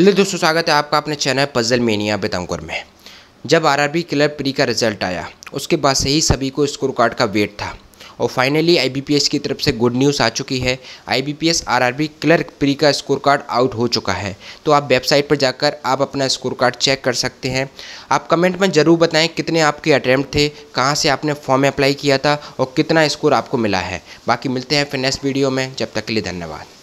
hello दोस्तों स्वागत है आपका अपने चैनल पजल मेनिया बेतंकुर में जब आरआरबी क्लब प्री का रिजल्ट आया उसके बाद से ही सभी को स्कोर कार्ड का वेट था और फाइनली आईबीपीएस की तरफ से गुड न्यूज़ आ चुकी है आईबीपीएस आरआरबी क्लर्क प्री का स्कोर कार्ड आउट हो चुका है तो आप वेबसाइट पर जाकर आप अपना स्कोर कार्ड चेक कर सकते हैं आप कमेंट में ज़रूर बताएं कितने आपके अटैम्प्ट थे कहाँ से आपने फॉर्म अप्लाई किया था और कितना स्कोर आपको मिला है बाकी मिलते हैं फिर नेक्स्ट वीडियो में जब तक के लिए धन्यवाद